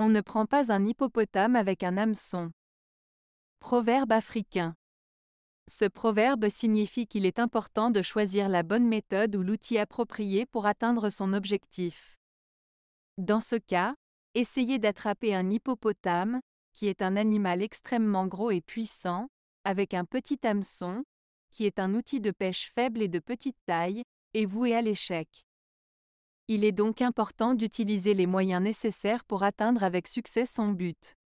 On ne prend pas un hippopotame avec un hameçon. Proverbe africain. Ce proverbe signifie qu'il est important de choisir la bonne méthode ou l'outil approprié pour atteindre son objectif. Dans ce cas, essayez d'attraper un hippopotame, qui est un animal extrêmement gros et puissant, avec un petit hameçon, qui est un outil de pêche faible et de petite taille, et voué à l'échec. Il est donc important d'utiliser les moyens nécessaires pour atteindre avec succès son but.